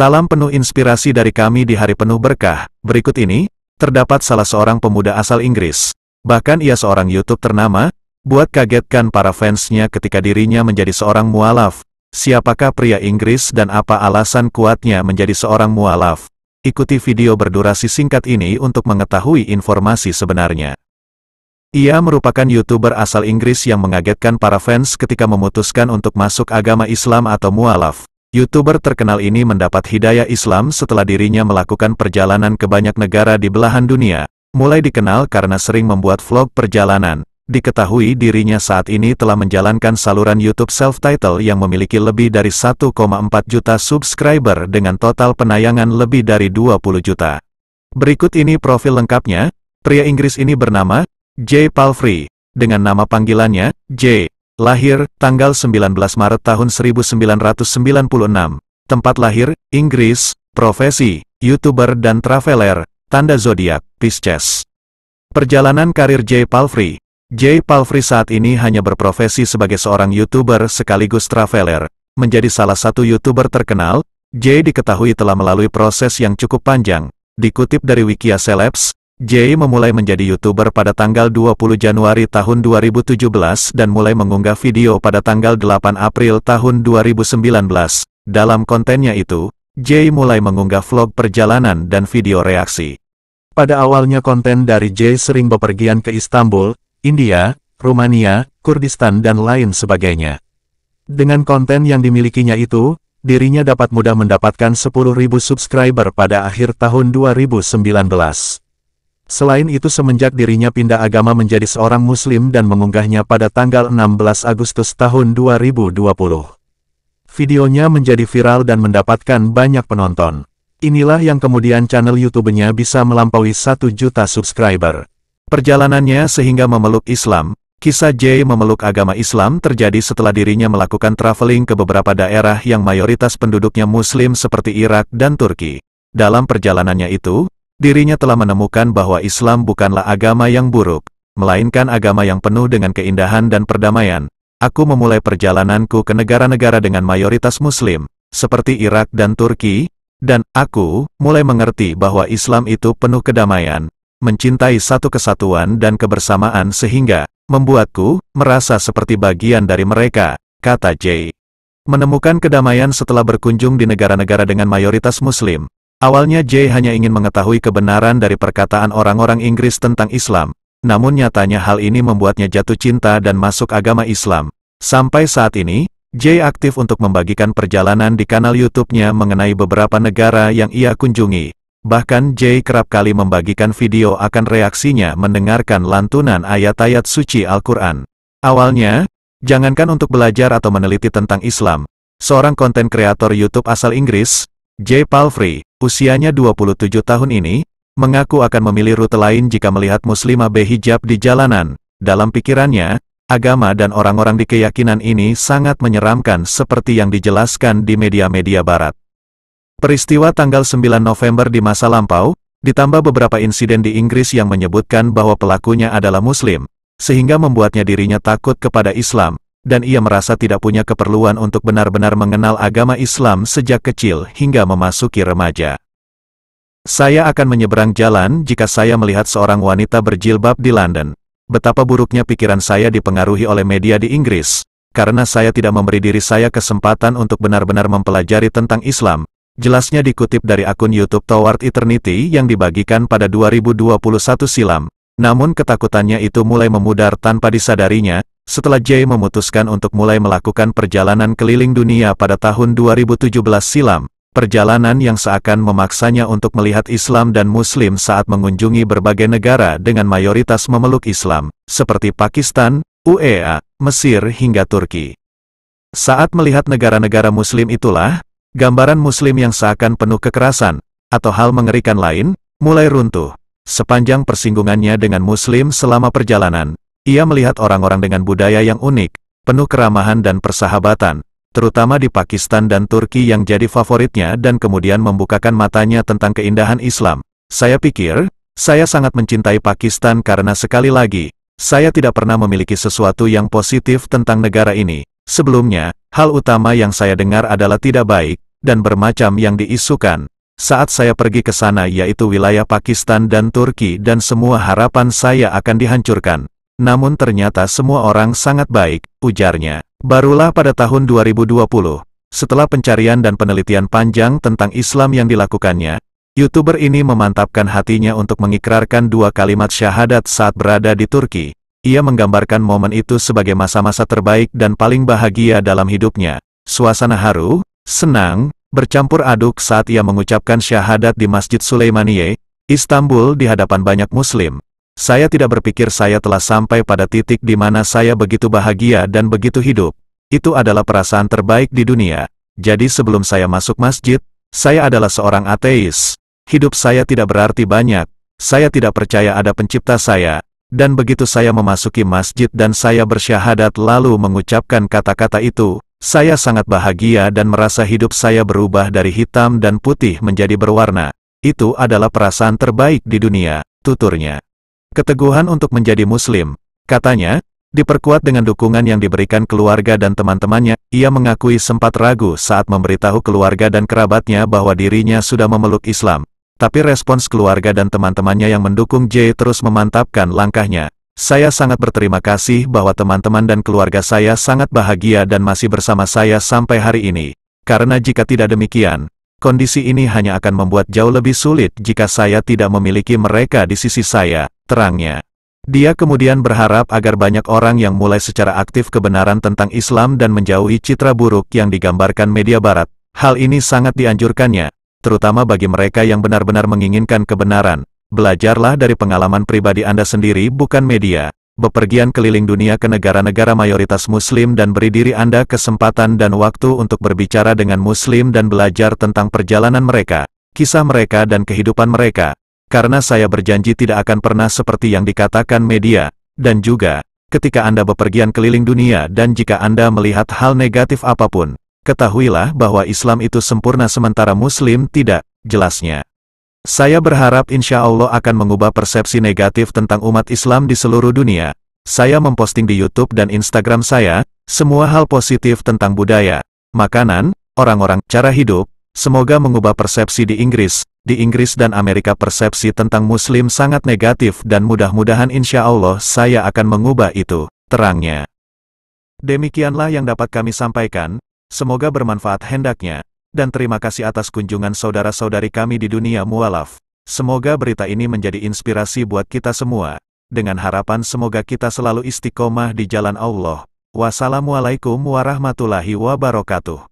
Salam penuh inspirasi dari kami di hari penuh berkah. Berikut ini, terdapat salah seorang pemuda asal Inggris. Bahkan ia seorang YouTube ternama, buat kagetkan para fansnya ketika dirinya menjadi seorang mualaf. Siapakah pria Inggris dan apa alasan kuatnya menjadi seorang mualaf? Ikuti video berdurasi singkat ini untuk mengetahui informasi sebenarnya. Ia merupakan YouTuber asal Inggris yang mengagetkan para fans ketika memutuskan untuk masuk agama Islam atau mualaf. YouTuber terkenal ini mendapat hidayah Islam setelah dirinya melakukan perjalanan ke banyak negara di belahan dunia, mulai dikenal karena sering membuat vlog perjalanan. Diketahui dirinya saat ini telah menjalankan saluran YouTube self-title yang memiliki lebih dari 1,4 juta subscriber dengan total penayangan lebih dari 20 juta. Berikut ini profil lengkapnya, pria Inggris ini bernama J. Palfrey, dengan nama panggilannya, J. Lahir, tanggal 19 Maret tahun 1996. Tempat lahir, Inggris. Profesi, YouTuber dan traveler. Tanda zodiak, Pisces. Perjalanan karir Jay Palfrey. Jay Palfrey saat ini hanya berprofesi sebagai seorang YouTuber sekaligus traveler. Menjadi salah satu YouTuber terkenal, Jay diketahui telah melalui proses yang cukup panjang. Dikutip dari Wikia Celebs, Jay memulai menjadi YouTuber pada tanggal 20 Januari tahun 2017 dan mulai mengunggah video pada tanggal 8 April tahun 2019. Dalam kontennya itu, Jay mulai mengunggah vlog perjalanan dan video reaksi. Pada awalnya konten dari Jay sering bepergian ke Istanbul, India, Rumania, Kurdistan dan lain sebagainya. Dengan konten yang dimilikinya itu, dirinya dapat mudah mendapatkan 10.000 subscriber pada akhir tahun 2019. Selain itu semenjak dirinya pindah agama menjadi seorang muslim dan mengunggahnya pada tanggal 16 Agustus tahun 2020. Videonya menjadi viral dan mendapatkan banyak penonton. Inilah yang kemudian channel YouTube-nya bisa melampaui 1 juta subscriber. Perjalanannya sehingga memeluk Islam, kisah J memeluk agama Islam terjadi setelah dirinya melakukan traveling ke beberapa daerah yang mayoritas penduduknya Muslim seperti Irak dan Turki. Dalam perjalanannya itu, dirinya telah menemukan bahwa Islam bukanlah agama yang buruk, melainkan agama yang penuh dengan keindahan dan perdamaian. Aku memulai perjalananku ke negara-negara dengan mayoritas Muslim, seperti Irak dan Turki, dan aku mulai mengerti bahwa Islam itu penuh kedamaian, mencintai satu kesatuan dan kebersamaan sehingga membuatku merasa seperti bagian dari mereka, kata Jay. Menemukan kedamaian setelah berkunjung di negara-negara dengan mayoritas Muslim, Awalnya Jay hanya ingin mengetahui kebenaran dari perkataan orang-orang Inggris tentang Islam, namun nyatanya hal ini membuatnya jatuh cinta dan masuk agama Islam. Sampai saat ini, Jay aktif untuk membagikan perjalanan di kanal YouTube-nya mengenai beberapa negara yang ia kunjungi. Bahkan Jay kerap kali membagikan video akan reaksinya mendengarkan lantunan ayat-ayat suci Al-Quran. Awalnya, jangankan untuk belajar atau meneliti tentang Islam, seorang konten kreator YouTube asal Inggris, Jay Palfrey, usianya 27 tahun ini, mengaku akan memilih rute lain jika melihat muslimah berhijab di jalanan. Dalam pikirannya, agama dan orang-orang di keyakinan ini sangat menyeramkan seperti yang dijelaskan di media-media barat. Peristiwa tanggal 9 November di masa lampau, ditambah beberapa insiden di Inggris yang menyebutkan bahwa pelakunya adalah muslim, sehingga membuatnya dirinya takut kepada Islam, dan ia merasa tidak punya keperluan untuk benar-benar mengenal agama Islam sejak kecil hingga memasuki remaja. Saya akan menyeberang jalan jika saya melihat seorang wanita berjilbab di London. Betapa buruknya pikiran saya dipengaruhi oleh media di Inggris, karena saya tidak memberi diri saya kesempatan untuk benar-benar mempelajari tentang Islam. Jelasnya dikutip dari akun YouTube Toward Eternity yang dibagikan pada 2021 silam. Namun ketakutannya itu mulai memudar tanpa disadarinya, setelah Jay memutuskan untuk mulai melakukan perjalanan keliling dunia pada tahun 2017 silam, perjalanan yang seakan memaksanya untuk melihat Islam dan Muslim saat mengunjungi berbagai negara dengan mayoritas memeluk Islam, seperti Pakistan, UEA, Mesir hingga Turki. Saat melihat negara-negara Muslim itulah, gambaran Muslim yang seakan penuh kekerasan, atau hal mengerikan lain, mulai runtuh. Sepanjang persinggungannya dengan Muslim selama perjalanan, ia melihat orang-orang dengan budaya yang unik, penuh keramahan dan persahabatan, terutama di Pakistan dan Turki yang jadi favoritnya dan kemudian membukakan matanya tentang keindahan Islam. Saya pikir, saya sangat mencintai Pakistan karena sekali lagi, saya tidak pernah memiliki sesuatu yang positif tentang negara ini. Sebelumnya, hal utama yang saya dengar adalah tidak baik, dan bermacam yang diisukan. Saat saya pergi ke sana yaitu wilayah Pakistan dan Turki dan semua harapan saya akan dihancurkan namun ternyata semua orang sangat baik, ujarnya. Barulah pada tahun 2020, setelah pencarian dan penelitian panjang tentang Islam yang dilakukannya, YouTuber ini memantapkan hatinya untuk mengikrarkan dua kalimat syahadat saat berada di Turki. Ia menggambarkan momen itu sebagai masa-masa terbaik dan paling bahagia dalam hidupnya. Suasana haru, senang, bercampur aduk saat ia mengucapkan syahadat di Masjid Sulaimaniye, Istanbul di hadapan banyak muslim saya tidak berpikir saya telah sampai pada titik di mana saya begitu bahagia dan begitu hidup. Itu adalah perasaan terbaik di dunia. Jadi sebelum saya masuk masjid, saya adalah seorang ateis. Hidup saya tidak berarti banyak. Saya tidak percaya ada pencipta saya. Dan begitu saya memasuki masjid dan saya bersyahadat lalu mengucapkan kata-kata itu, saya sangat bahagia dan merasa hidup saya berubah dari hitam dan putih menjadi berwarna. Itu adalah perasaan terbaik di dunia, tuturnya. Keteguhan untuk menjadi Muslim, katanya, diperkuat dengan dukungan yang diberikan keluarga dan teman-temannya, ia mengakui sempat ragu saat memberitahu keluarga dan kerabatnya bahwa dirinya sudah memeluk Islam. Tapi respons keluarga dan teman-temannya yang mendukung J terus memantapkan langkahnya. Saya sangat berterima kasih bahwa teman-teman dan keluarga saya sangat bahagia dan masih bersama saya sampai hari ini. Karena jika tidak demikian, kondisi ini hanya akan membuat jauh lebih sulit jika saya tidak memiliki mereka di sisi saya terangnya. Dia kemudian berharap agar banyak orang yang mulai secara aktif kebenaran tentang Islam dan menjauhi citra buruk yang digambarkan media barat. Hal ini sangat dianjurkannya, terutama bagi mereka yang benar-benar menginginkan kebenaran. Belajarlah dari pengalaman pribadi Anda sendiri bukan media. Bepergian keliling dunia ke negara-negara mayoritas muslim dan beri diri Anda kesempatan dan waktu untuk berbicara dengan muslim dan belajar tentang perjalanan mereka, kisah mereka dan kehidupan mereka karena saya berjanji tidak akan pernah seperti yang dikatakan media, dan juga, ketika Anda bepergian keliling dunia dan jika Anda melihat hal negatif apapun, ketahuilah bahwa Islam itu sempurna sementara Muslim tidak, jelasnya. Saya berharap insya Allah akan mengubah persepsi negatif tentang umat Islam di seluruh dunia. Saya memposting di YouTube dan Instagram saya, semua hal positif tentang budaya, makanan, orang-orang, cara hidup, Semoga mengubah persepsi di Inggris. Di Inggris dan Amerika persepsi tentang Muslim sangat negatif dan mudah-mudahan insya Allah saya akan mengubah itu, terangnya. Demikianlah yang dapat kami sampaikan, semoga bermanfaat hendaknya, dan terima kasih atas kunjungan saudara-saudari kami di dunia mualaf. Semoga berita ini menjadi inspirasi buat kita semua, dengan harapan semoga kita selalu istiqomah di jalan Allah. Wassalamualaikum warahmatullahi wabarakatuh.